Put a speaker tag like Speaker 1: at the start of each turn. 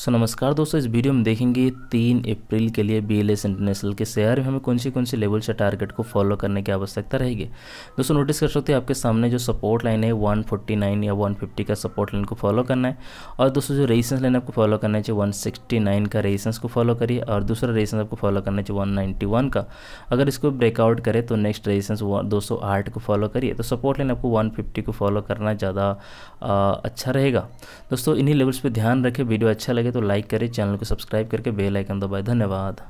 Speaker 1: सो so, नमस्कार दोस्तों इस वीडियो में देखेंगे तीन अप्रैल के लिए बी एल एस इंटरनेशनल के शेयर में हमें कौन सी कौन सी लेवल से टारगेट को फॉलो करने की आवश्यकता रहेगी दोस्तों नोटिस कर सकते हैं आपके सामने जो सपोर्ट लाइन है 149 या 150 का सपोर्ट लाइन को फॉलो करना है और दोस्तों जो रेजिस्टेंस लाइन आपको फॉलो करना चाहिए वन का रेजिस्टेंस को फॉलो करिए और दूसरा रेजिस्टेंस आपको फॉलो करना चाहिए वन का अगर इसको ब्रेकआउट करे तो नेक्स्ट रेजिस्टेंस दो को फॉलो करिए तो सपोर्ट लाइन आपको वन को फॉलो करना ज़्यादा अच्छा रहेगा दोस्तों इन्हीं लेवल्स पर ध्यान रखें वीडियो अच्छा लगे लगे तो लाइक करें चैनल को सब्सक्राइब करके बेल आइकन दबाएं धन्यवाद